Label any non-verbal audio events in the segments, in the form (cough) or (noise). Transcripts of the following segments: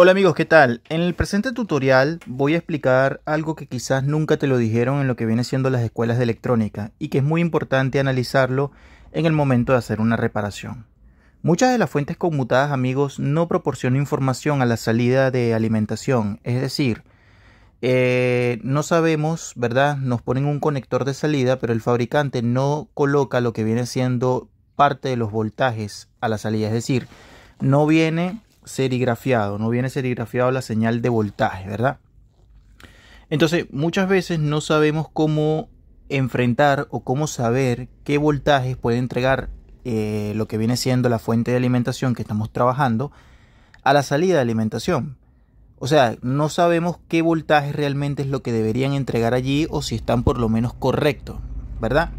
Hola amigos, ¿qué tal? En el presente tutorial voy a explicar algo que quizás nunca te lo dijeron en lo que viene siendo las escuelas de electrónica y que es muy importante analizarlo en el momento de hacer una reparación. Muchas de las fuentes conmutadas, amigos, no proporcionan información a la salida de alimentación, es decir, eh, no sabemos, ¿verdad? Nos ponen un conector de salida, pero el fabricante no coloca lo que viene siendo parte de los voltajes a la salida, es decir, no viene serigrafiado, no viene serigrafiado la señal de voltaje, ¿verdad? Entonces, muchas veces no sabemos cómo enfrentar o cómo saber qué voltajes puede entregar eh, lo que viene siendo la fuente de alimentación que estamos trabajando a la salida de alimentación. O sea, no sabemos qué voltaje realmente es lo que deberían entregar allí o si están por lo menos correctos, ¿verdad?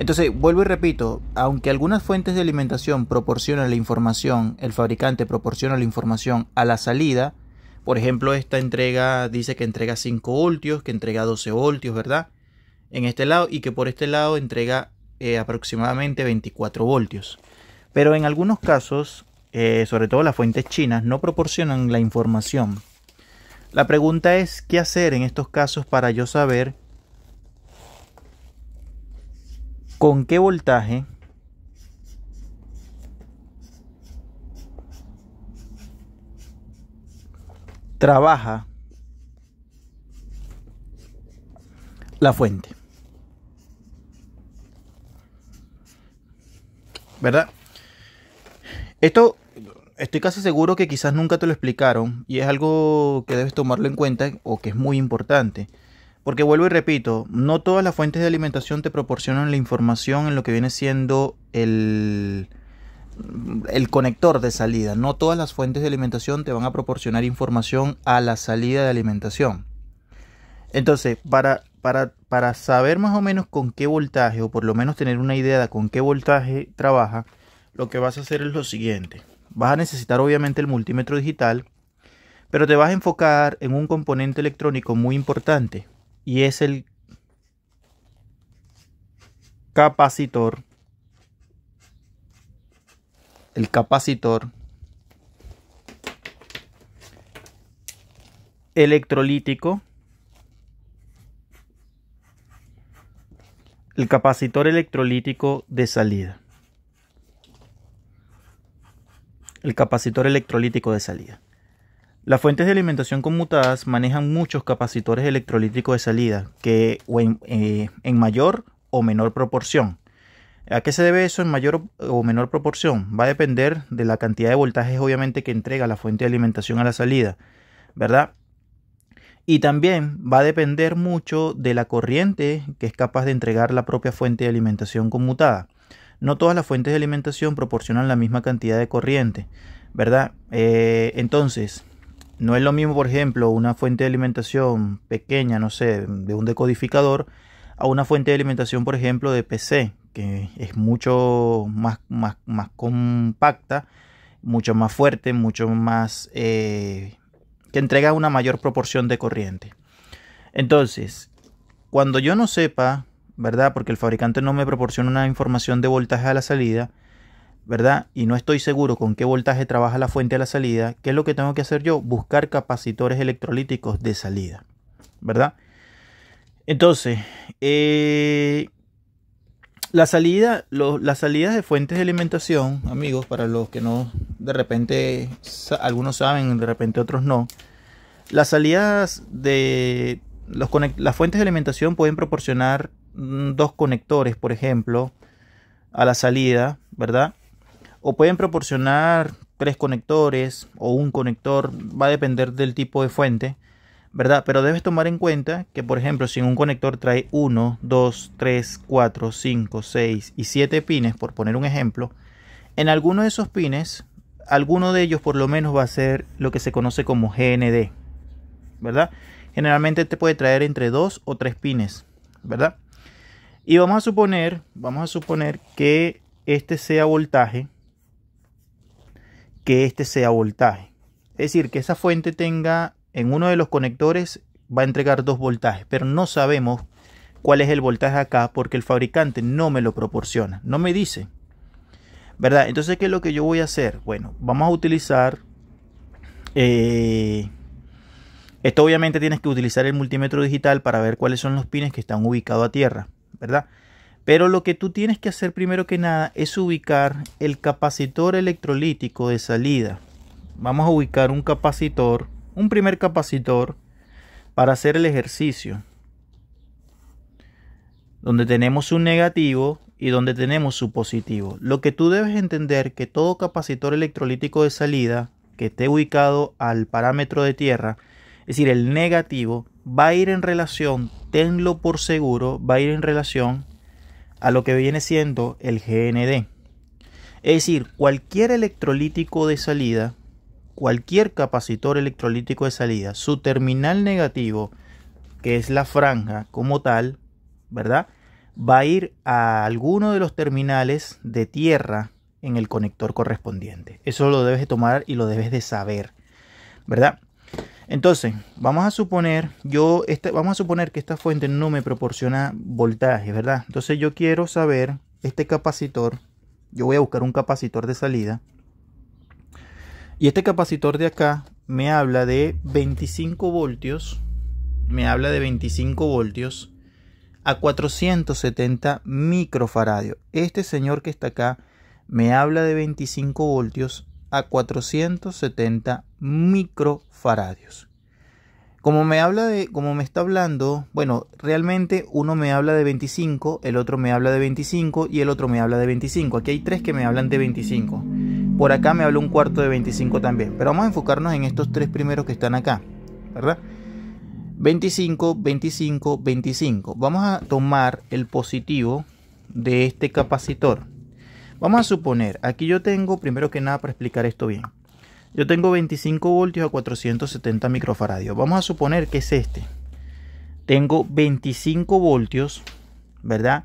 Entonces, vuelvo y repito, aunque algunas fuentes de alimentación proporcionan la información, el fabricante proporciona la información a la salida, por ejemplo, esta entrega dice que entrega 5 voltios, que entrega 12 voltios, ¿verdad? En este lado y que por este lado entrega eh, aproximadamente 24 voltios. Pero en algunos casos, eh, sobre todo las fuentes chinas, no proporcionan la información. La pregunta es, ¿qué hacer en estos casos para yo saber con qué voltaje trabaja la fuente. ¿Verdad? Esto estoy casi seguro que quizás nunca te lo explicaron y es algo que debes tomarlo en cuenta o que es muy importante. Porque vuelvo y repito, no todas las fuentes de alimentación te proporcionan la información en lo que viene siendo el, el conector de salida. No todas las fuentes de alimentación te van a proporcionar información a la salida de alimentación. Entonces, para, para, para saber más o menos con qué voltaje, o por lo menos tener una idea de con qué voltaje trabaja, lo que vas a hacer es lo siguiente. Vas a necesitar obviamente el multímetro digital, pero te vas a enfocar en un componente electrónico muy importante, y es el capacitor. El capacitor electrolítico. El capacitor electrolítico de salida. El capacitor electrolítico de salida. Las fuentes de alimentación conmutadas manejan muchos capacitores electrolíticos de salida, que eh, en, mayor o menor proporción. ¿A qué se debe eso en mayor o menor proporción? Va a depender de la cantidad de voltajes obviamente que entrega la fuente de alimentación a la salida, ¿verdad? Y también va a depender mucho de la corriente que es capaz de entregar la propia fuente de alimentación conmutada. No todas las fuentes de alimentación proporcionan la misma cantidad de corriente, ¿verdad? Eh, entonces, no es lo mismo, por ejemplo, una fuente de alimentación pequeña, no sé, de un decodificador, a una fuente de alimentación, por ejemplo, de PC, que es mucho más, más, compacta, mucho más fuerte, mucho más... Eh, que entrega una mayor proporción de corriente. Entonces, cuando yo no sepa, ¿verdad? Porque el fabricante no me proporciona una información de voltaje a la salida, ¿verdad? Y no estoy seguro con qué voltaje trabaja la fuente a la salida, ¿qué es lo que tengo que hacer yo? Buscar capacitores electrolíticos de salida, ¿verdad? Entonces, eh, la salida, las salidas de fuentes de alimentación, amigos, para los que no, de repente, algunos saben, de repente otros no, las salidas de las fuentes de alimentación pueden proporcionar mm, dos conectores, por ejemplo, a la salida, ¿verdad? o pueden proporcionar tres conectores o un conector, va a depender del tipo de fuente, ¿verdad? Pero debes tomar en cuenta que, por ejemplo, si un conector trae 1, 2, 3, 4, 5, 6 y 7 pines, por poner un ejemplo, en alguno de esos pines, alguno de ellos por lo menos va a ser lo que se conoce como GND, ¿verdad? Generalmente te puede traer entre dos o tres pines, ¿verdad? Y vamos a suponer, vamos a suponer que este sea voltaje que este sea voltaje. Es decir, que esa fuente tenga en uno de los conectores va a entregar dos voltajes, pero no sabemos cuál es el voltaje acá porque el fabricante no me lo proporciona, no me dice. ¿Verdad? Entonces, ¿qué es lo que yo voy a hacer? Bueno, vamos a utilizar... Eh, esto obviamente tienes que utilizar el multímetro digital para ver cuáles son los pines que están ubicados a tierra, ¿verdad? Pero lo que tú tienes que hacer primero que nada es ubicar el capacitor electrolítico de salida. Vamos a ubicar un capacitor, un primer capacitor, para hacer el ejercicio. Donde tenemos un negativo y donde tenemos su positivo. Lo que tú debes entender que todo capacitor electrolítico de salida que esté ubicado al parámetro de tierra, es decir, el negativo, va a ir en relación, tenlo por seguro, va a ir en relación a lo que viene siendo el GND. Es decir, cualquier electrolítico de salida, cualquier capacitor electrolítico de salida, su terminal negativo, que es la franja como tal, ¿verdad? Va a ir a alguno de los terminales de tierra en el conector correspondiente. Eso lo debes de tomar y lo debes de saber, ¿verdad? Entonces, vamos a suponer, yo, vamos a suponer que esta fuente no me proporciona voltaje, ¿verdad? Entonces yo quiero saber, este capacitor, yo voy a buscar un capacitor de salida. Y este capacitor de acá me habla de 25 voltios, me habla de 25 voltios a 470 microfaradios. Este señor que está acá me habla de 25 voltios a 470 microfaradios. Como me habla de, como me está hablando, bueno, realmente uno me habla de 25, el otro me habla de 25 y el otro me habla de 25. Aquí hay tres que me hablan de 25. Por acá me habla un cuarto de 25 también. Pero vamos a enfocarnos en estos tres primeros que están acá, ¿verdad? 25, 25, 25. Vamos a tomar el positivo de este capacitor. Vamos a suponer, aquí yo tengo, primero que nada, para explicar esto bien, yo tengo 25 voltios a 470 microfaradios. Vamos a suponer que es este. Tengo 25 voltios, ¿verdad?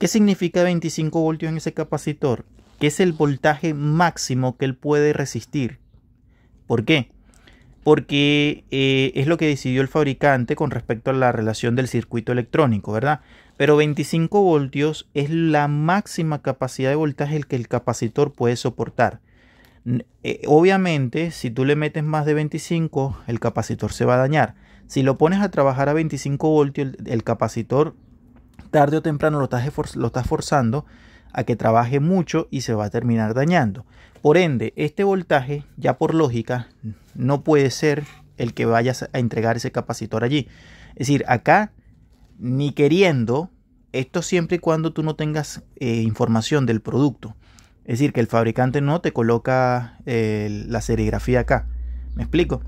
¿Qué significa 25 voltios en ese capacitor? Que es el voltaje máximo que él puede resistir. ¿Por qué? Porque eh, es lo que decidió el fabricante con respecto a la relación del circuito electrónico, ¿verdad? Pero 25 voltios es la máxima capacidad de voltaje el que el capacitor puede soportar. Eh, obviamente, si tú le metes más de 25, el capacitor se va a dañar. Si lo pones a trabajar a 25 voltios, el, capacitor tarde o temprano lo lo estás forzando a que trabaje mucho y se va a terminar dañando. Por ende, este voltaje, ya por lógica, no puede ser el que vayas a entregar ese capacitor allí. Es decir, acá ni queriendo, esto siempre y cuando tú no tengas eh, información del producto. Es decir, que el fabricante no te coloca la serigrafía acá. ¿Me explico?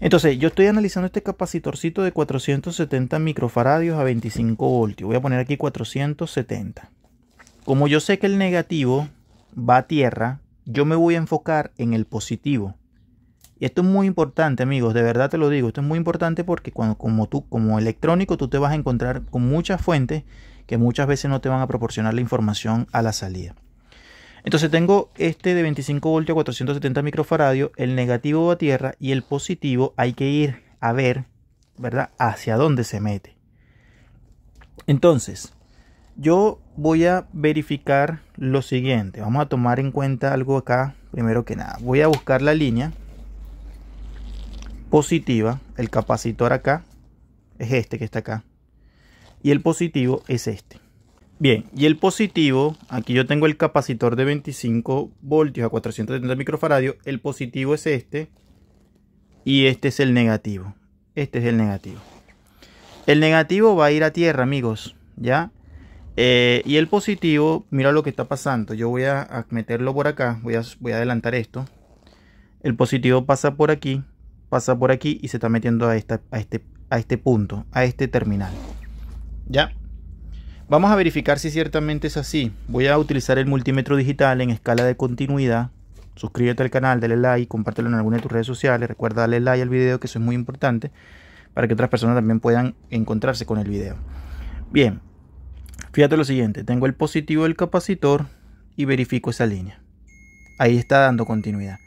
Entonces, yo estoy analizando este capacitorcito de 470 microfaradios a 25 voltios. Voy a poner aquí 470. Como yo sé que el negativo va a tierra, yo me voy a enfocar en el positivo. Y esto es muy importante, amigos, de verdad te lo digo, esto es muy importante porque cuando como tú como electrónico tú te vas a encontrar con muchas fuentes que muchas veces no te van a proporcionar la información a la salida. Entonces tengo este de 25 voltios a 470 microfaradios, el negativo va a tierra y el positivo hay que ir a ver, ¿verdad? Hacia dónde se mete. Entonces, yo voy a verificar lo siguiente. Vamos a tomar en cuenta algo acá, primero que nada. Voy a buscar la línea positiva, el capacitor acá es este que está acá. Y el positivo es este. Bien, y el positivo, aquí yo tengo el capacitor de 25 voltios a 470 microfaradios. El positivo es este. Y este es el negativo. Este es el negativo. El negativo va a ir a tierra, amigos. ¿Ya? Eh, y el positivo, mira lo que está pasando. Yo voy a meterlo por acá. Voy voy a adelantar esto. El positivo pasa por aquí pasa por aquí y se está metiendo a, a, este, a este punto, a este terminal. ¿Ya? Vamos a verificar si ciertamente es así. Voy a utilizar el multímetro digital en escala de continuidad. Suscríbete al canal, dale like, compártelo en alguna de tus redes sociales. Recuerda darle like al video, que eso es muy importante, para que otras personas también puedan encontrarse con el video. Bien, fíjate lo siguiente. Tengo el positivo del capacitor y verifico esa línea. Ahí está dando continuidad.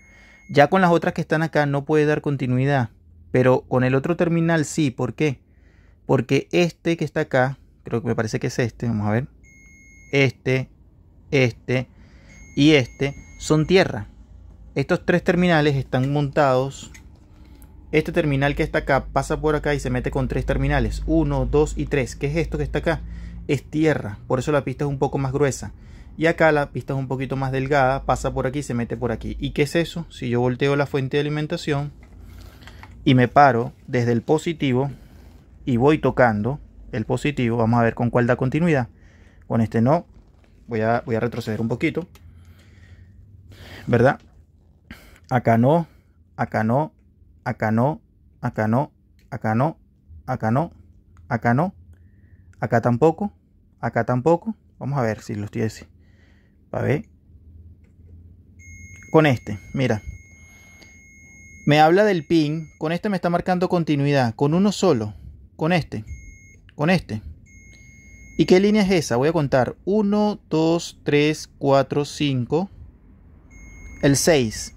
Ya con las otras que están acá no puede dar continuidad, pero con el otro terminal sí. ¿Por qué? Porque este que está acá, creo que me parece que es este, vamos a ver. Este, este y este son tierra. Estos tres terminales están montados. Este terminal que está acá pasa por acá y se mete con tres terminales. Uno, dos y tres. ¿Qué es esto que está acá? Es tierra. Por eso la pista es un poco más gruesa. Y acá la pista es un poquito más delgada, pasa por aquí y se mete por aquí. ¿Y qué es eso? Si yo volteo la fuente de alimentación y me paro desde el positivo y voy tocando el positivo, vamos a ver con cuál da continuidad. Con este no, voy a, retroceder un poquito. ¿Verdad? Acá no, acá no, acá no, acá no, acá no, acá no, acá no, acá tampoco, acá tampoco. Vamos a ver si lo estoy así. A ver. Con este, mira. Me habla del pin. Con este me está marcando continuidad. Con uno solo. Con este. Con este. ¿Y qué línea es esa? Voy a contar. 1, 2, 3, 4, 5. El 6.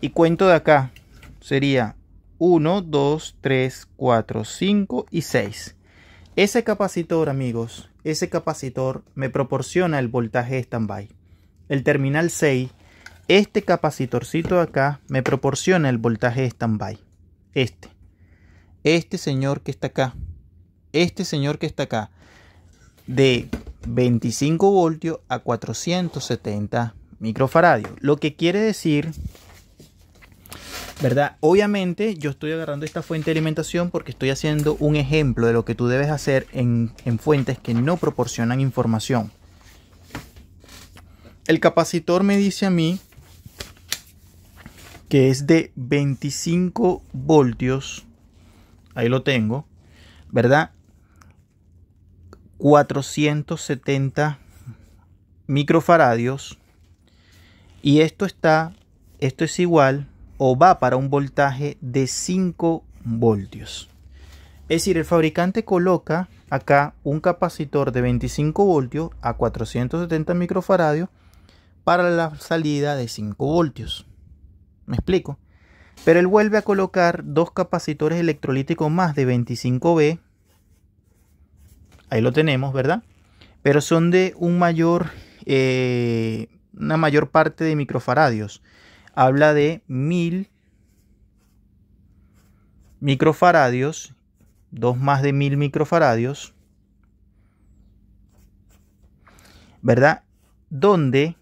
Y cuento de acá. Sería 1, 2, 3, 4, 5 y 6. Ese capacitor, amigos, ese capacitor me proporciona el voltaje stand-by el terminal 6, este capacitorcito de acá me proporciona el voltaje de standby. Este. Este señor que está acá. Este señor que está acá. De 25 voltios a 470 microfaradios. Lo que quiere decir, ¿verdad? Obviamente yo estoy agarrando esta fuente de alimentación porque estoy haciendo un ejemplo de lo que tú debes hacer en, en fuentes que no proporcionan información el capacitor me dice a mí que es de 25 voltios. Ahí lo tengo, ¿verdad? 470 microfaradios. Y esto está, esto es igual o va para un voltaje de 5 voltios. Es decir, el fabricante coloca acá un capacitor de 25 voltios a 470 microfaradios para la salida de 5 voltios. Me explico. Pero él vuelve a colocar dos capacitores electrolíticos más de 25B. Ahí lo tenemos, ¿verdad? Pero son de un mayor, eh, una mayor parte de microfaradios. Habla de 1000 microfaradios, dos más de 1000 microfaradios, ¿verdad? Donde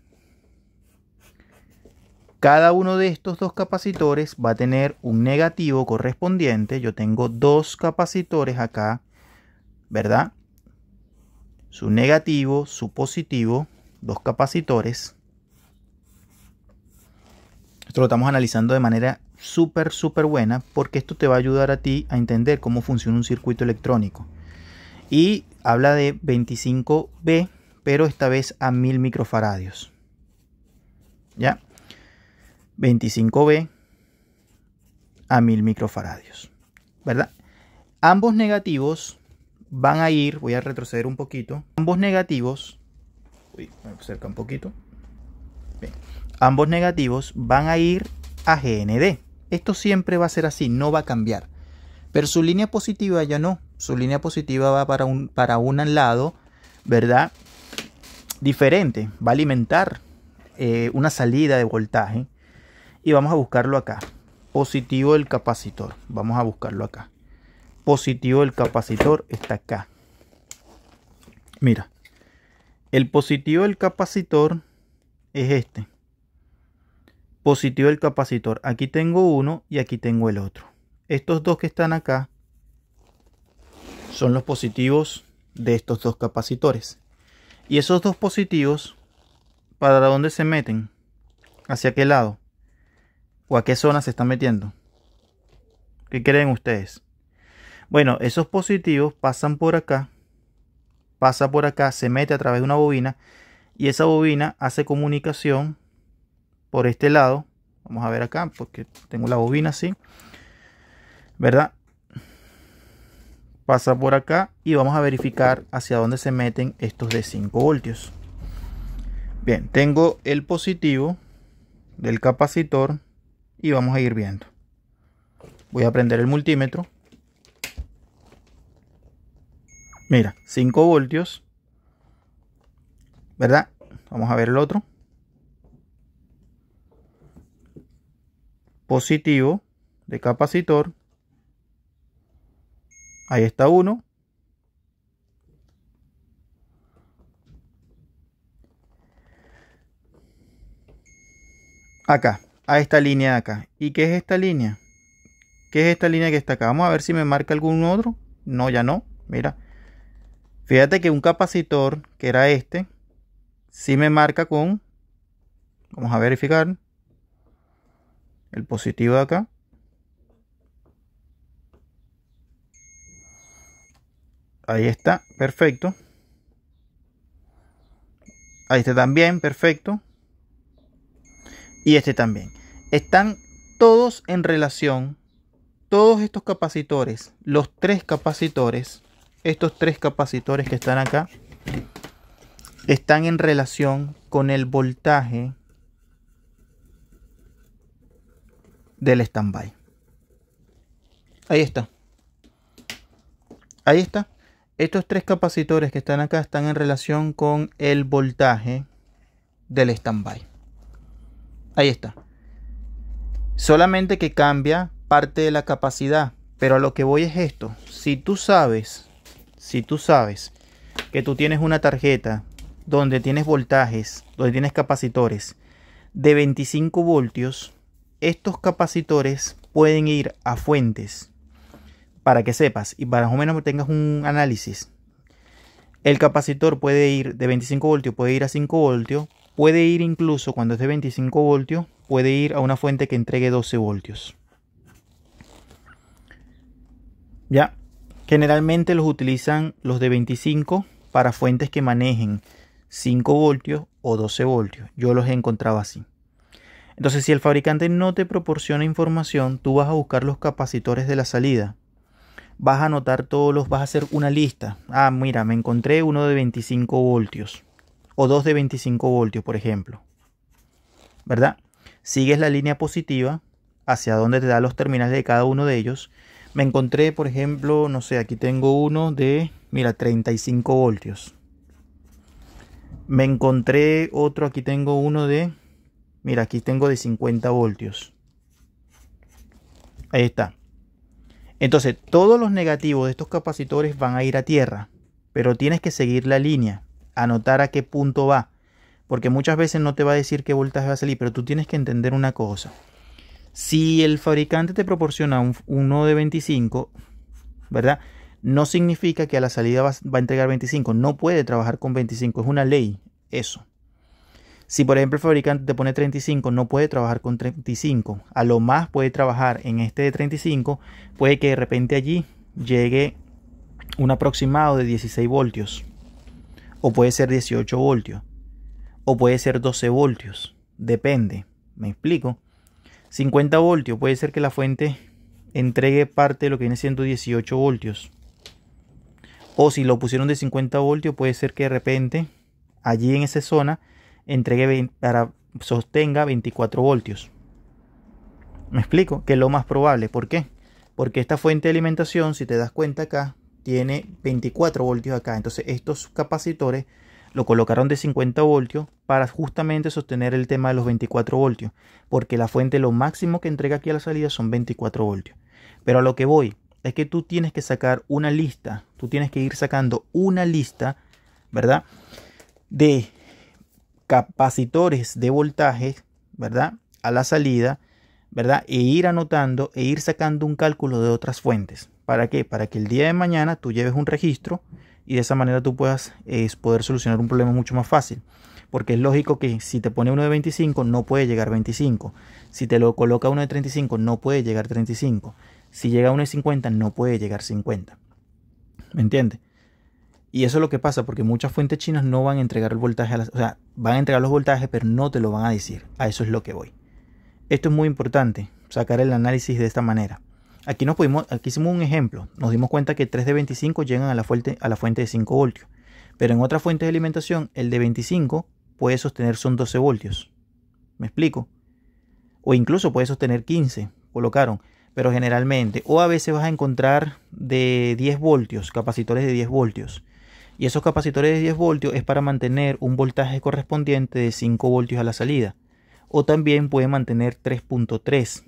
cada uno de estos dos capacitores va a tener un negativo correspondiente. Yo tengo dos capacitores acá, ¿verdad? Su negativo, su positivo, dos capacitores. Esto lo estamos analizando de manera súper, súper buena porque esto te va a ayudar a ti a entender cómo funciona un circuito electrónico. Y habla de 25B, pero esta vez a 1000 microfaradios. ¿Ya? 25B a 1000 microfaradios, ¿verdad? Ambos negativos van a ir, voy a retroceder un poquito, ambos negativos, uy, me acerca un poquito, ambos negativos van a ir a GND. Esto siempre va a ser así, no va a cambiar. Pero su línea positiva ya no, su línea positiva va para un, para un lado, ¿verdad? Diferente, va a alimentar eh, una salida de voltaje y vamos a buscarlo acá. Positivo del capacitor, vamos a buscarlo acá. Positivo del capacitor está acá. Mira, el positivo del capacitor es este. Positivo del capacitor, aquí tengo uno y aquí tengo el otro. Estos dos que están acá son los positivos de estos dos capacitores. Y esos dos positivos, ¿para dónde se meten? ¿Hacia qué lado? ¿O a qué zona se están metiendo? ¿Qué creen ustedes? Bueno, esos positivos pasan por acá, pasa por acá, se mete a través de una bobina y esa bobina hace comunicación por este lado. Vamos a ver acá porque tengo la bobina así, ¿verdad? Pasa por acá y vamos a verificar hacia dónde se meten estos de 5 voltios. Bien, tengo el positivo del capacitor y vamos a ir viendo. Voy a prender el multímetro. Mira, 5 voltios. ¿Verdad? Vamos a ver el otro. Positivo de capacitor. Ahí está uno. Acá esta línea de acá. ¿Y qué es esta línea? ¿Qué es esta línea que está acá? Vamos a ver si me marca algún otro. No, ya no. Mira. Fíjate que un capacitor, que era este, si me marca con... Vamos a verificar. El positivo de acá. Ahí está, perfecto. Ahí está también, perfecto. Y este también están todos en relación, todos estos capacitores, los tres capacitores, estos tres capacitores que están acá, están en relación con el voltaje del standby. Ahí está. Ahí está. Estos tres capacitores que están acá están en relación con el voltaje del standby. Ahí está. Solamente que cambia parte de la capacidad. Pero a lo que voy es esto. Si tú sabes, si tú sabes que tú tienes una tarjeta donde tienes voltajes, donde tienes capacitores de 25 voltios, estos capacitores pueden ir a fuentes para que sepas y para más o menos tengas un análisis. El capacitor puede ir de 25 voltios, puede ir a 5 voltios, puede ir incluso cuando es de 25 voltios puede ir a una fuente que entregue 12 voltios. Ya, generalmente los utilizan los de 25 para fuentes que manejen 5 voltios o 12 voltios. Yo los he encontrado así. Entonces, si el fabricante no te proporciona información, tú vas a buscar los capacitores de la salida. Vas a anotar todos los, vas a hacer una lista. Ah, mira, me encontré uno de 25 voltios. O dos de 25 voltios, por ejemplo. ¿Verdad? Sigues la línea positiva hacia donde te da los terminales de cada uno de ellos. Me encontré, por ejemplo, no sé, aquí tengo uno de, mira, 35 voltios. Me encontré otro, aquí tengo uno de, mira, aquí tengo de 50 voltios. Ahí está. Entonces, todos los negativos de estos capacitores van a ir a tierra, pero tienes que seguir la línea, anotar a qué punto va. Porque muchas veces no te va a decir qué voltaje va a salir, pero tú tienes que entender una cosa. Si el fabricante te proporciona un, uno de 25, ¿verdad? No significa que a la salida va, va a entregar 25. No puede trabajar con 25. Es una ley eso. Si por ejemplo el fabricante te pone 35, no puede trabajar con 35. A lo más puede trabajar en este de 35. Puede que de repente allí llegue un aproximado de 16 voltios. O puede ser 18 voltios o puede ser 12 voltios, depende, me explico. 50 voltios, puede ser que la fuente entregue parte de lo que viene siendo 18 voltios. O si lo pusieron de 50 voltios, puede ser que de repente allí en esa zona entregue para sostenga 24 voltios. Me explico, que es lo más probable. ¿Por qué? Porque esta fuente de alimentación, si te das cuenta acá, tiene 24 voltios acá. Entonces estos capacitores lo colocaron de 50 voltios para justamente sostener el tema de los 24 voltios, porque la fuente lo máximo que entrega aquí a la salida son 24 voltios. Pero a lo que voy es que tú tienes que sacar una lista, tú tienes que ir sacando una lista, ¿verdad? De capacitores de voltaje, ¿verdad? A la salida, ¿verdad? E ir anotando e ir sacando un cálculo de otras fuentes. ¿Para qué? Para que el día de mañana tú lleves un registro y de esa manera tú puedas poder solucionar un problema mucho más fácil. Porque es lógico que si te pone uno de 25 no puede llegar 25. Si te lo coloca uno de 35 no puede llegar 35. Si llega uno de 50 no puede llegar 50. ¿Me entiendes? Y eso es lo que pasa porque muchas fuentes chinas no van a entregar el voltaje, o sea, van a entregar los voltajes pero no te lo van a decir. A eso es lo que voy. Esto es muy importante, sacar el análisis de esta manera. Aquí, nos pudimos, aquí hicimos un ejemplo. Nos dimos cuenta que 3 de 25 llegan a la, fuente, a la fuente de 5 voltios. Pero en otras fuentes de alimentación, el de 25 puede sostener son 12 voltios. ¿Me explico? O incluso puede sostener 15, colocaron. Pero generalmente, o a veces vas a encontrar de 10 voltios, capacitores de 10 voltios. Y esos capacitores de 10 voltios es para mantener un voltaje correspondiente de 5 voltios a la salida. O también puede mantener 3.3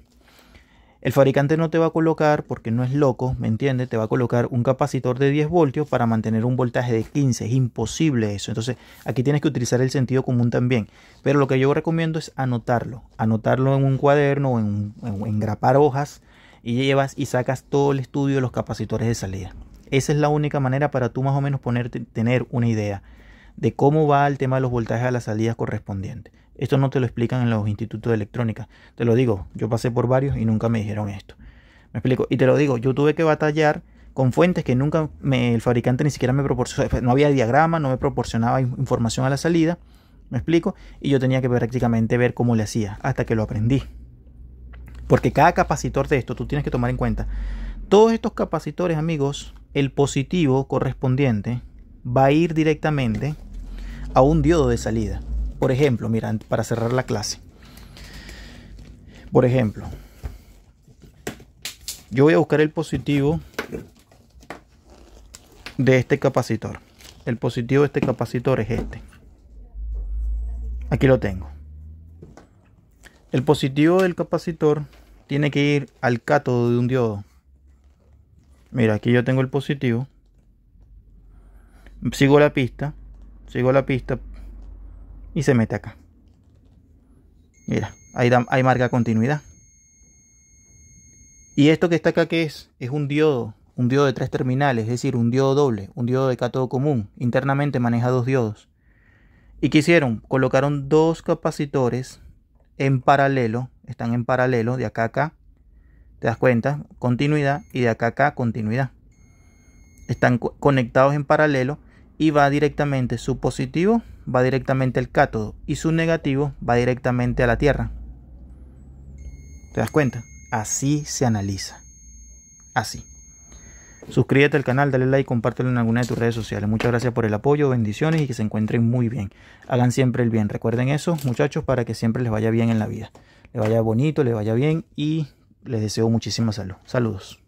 el fabricante no te va a colocar, porque no es loco, ¿me entiendes? Te va a colocar un capacitor de 10 voltios para mantener un voltaje de 15. Es imposible eso. Entonces, aquí tienes que utilizar el sentido común también. Pero lo que yo recomiendo es anotarlo. Anotarlo en un cuaderno o en, grapar hojas y llevas y sacas todo el estudio de los capacitores de salida. Esa es la única manera para tú más o menos tener una idea de cómo va el tema de los voltajes a las salidas correspondientes. Esto no te lo explican en los institutos de electrónica. Te lo digo, yo pasé por varios y nunca me dijeron esto. Me explico. Y te lo digo, yo tuve que batallar con fuentes que nunca el fabricante ni siquiera me proporcionó. (laughs) No había diagrama, no me proporcionaba información a la salida. ¿Me explico? Y yo tenía que prácticamente ver cómo le hacía hasta que lo aprendí. Porque cada capacitor de esto, tú tienes que tomar en cuenta. Todos estos capacitores, amigos, el positivo correspondiente va a ir directamente a un diodo de salida. Por ejemplo, mira, para cerrar la clase. Por ejemplo, yo voy a buscar el positivo de este capacitor. El positivo de este capacitor es este. Aquí lo tengo. El positivo del capacitor tiene que ir al cátodo de un diodo. Mira, aquí yo tengo el positivo. Sigo la pista. Sigo la pista y se mete acá. Mira, ahí, marca continuidad. Y esto que está acá, ¿qué es? Es un diodo, un diodo de tres terminales, es decir, un diodo doble, un diodo de cátodo común. Internamente maneja dos diodos. ¿Y qué hicieron? Colocaron dos capacitores en paralelo, están en paralelo, de acá a acá, te das cuenta, continuidad, y de acá a acá, continuidad. Están conectados en paralelo y va directamente su positivo va directamente al cátodo y su negativo va directamente a la Tierra. ¿Te das cuenta? Así se analiza. Así. Suscríbete al canal, dale like compártelo en alguna de tus redes sociales. Muchas gracias por el apoyo, bendiciones y que se encuentren muy bien. Hagan siempre el bien. Recuerden eso, muchachos, para que siempre les vaya bien en la vida. Les vaya bonito, les vaya bien y les deseo muchísima salud. Saludos.